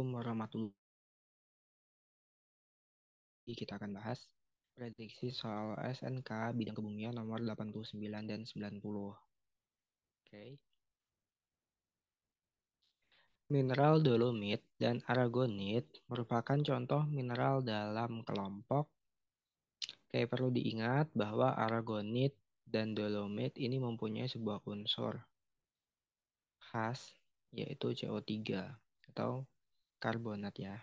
Assalamualaikum warahmatullahi Kita akan bahas prediksi soal SNK bidang kebumian nomor 89 dan 90. Oke. Okay. Mineral dolomit dan aragonit merupakan contoh mineral dalam kelompok. Kayak perlu diingat bahwa aragonit dan dolomit ini mempunyai sebuah unsur khas yaitu CO3 atau karbonat ya.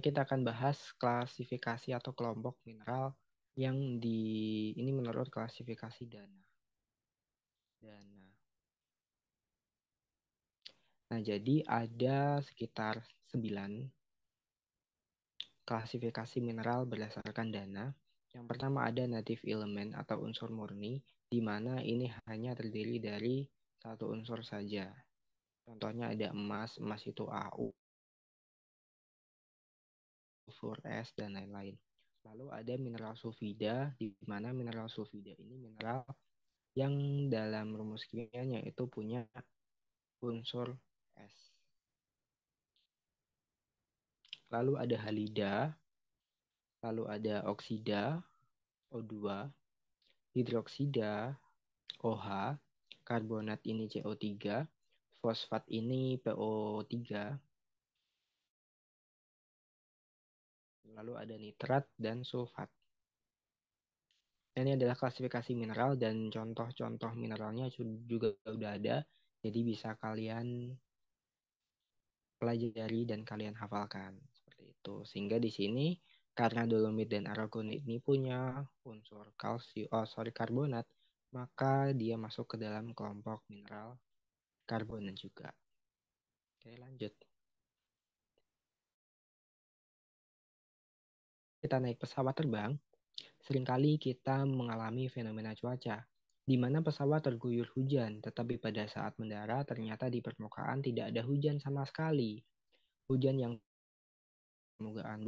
Kita akan bahas klasifikasi atau kelompok mineral yang di ini menurut klasifikasi dana. Dana. Nah, jadi ada sekitar 9 klasifikasi mineral berdasarkan dana. Yang pertama ada native element atau unsur murni, di mana ini hanya terdiri dari satu unsur saja, Contohnya ada emas, emas itu AU, sulfur S, dan lain-lain. Lalu ada mineral sulfida, di mana mineral sulfida ini mineral yang dalam rumus kimianya itu punya unsur S. Lalu ada halida, lalu ada oksida, O2, hidroksida, OH, karbonat ini CO3, fosfat ini PO3. Lalu ada nitrat dan sulfat. Nah, ini adalah klasifikasi mineral dan contoh-contoh mineralnya juga sudah ada. Jadi bisa kalian pelajari dan kalian hafalkan seperti itu. Sehingga di sini karena dolomit dan aragonit ini punya unsur kalsium, oh sorry karbonat, maka dia masuk ke dalam kelompok mineral karbon juga. Oke, lanjut. Kita naik pesawat terbang, seringkali kita mengalami fenomena cuaca, di mana pesawat terguyur hujan, tetapi pada saat mendarat ternyata di permukaan tidak ada hujan sama sekali. Hujan yang permukaan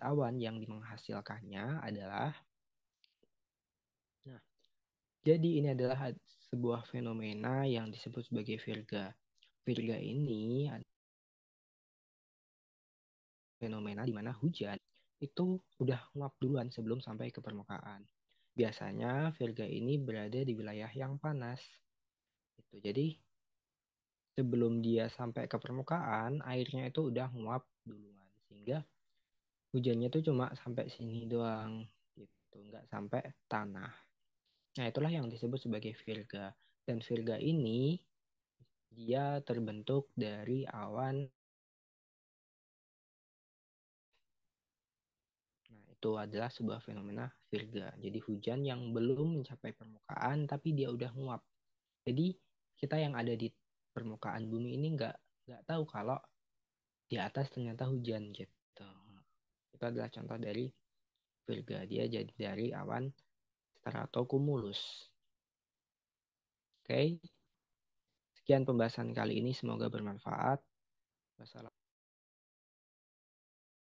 awan yang menghasilkannya adalah jadi ini adalah sebuah fenomena yang disebut sebagai Virga. Virga ini fenomena di mana hujan itu sudah ngap duluan sebelum sampai ke permukaan. Biasanya Virga ini berada di wilayah yang panas. Itu jadi sebelum dia sampai ke permukaan airnya itu udah nguap duluan sehingga hujannya itu cuma sampai sini doang gitu nggak sampai tanah Nah, itulah yang disebut sebagai Virga. Dan Virga ini dia terbentuk dari awan Nah, itu adalah sebuah fenomena Virga. Jadi hujan yang belum mencapai permukaan tapi dia udah nguap. Jadi kita yang ada di permukaan bumi ini nggak nggak tahu kalau di atas ternyata hujan gitu. Itu adalah contoh dari Virga. Dia jadi dari awan stratocumulus. Oke. Sekian pembahasan kali ini semoga bermanfaat. Wassalamualaikum.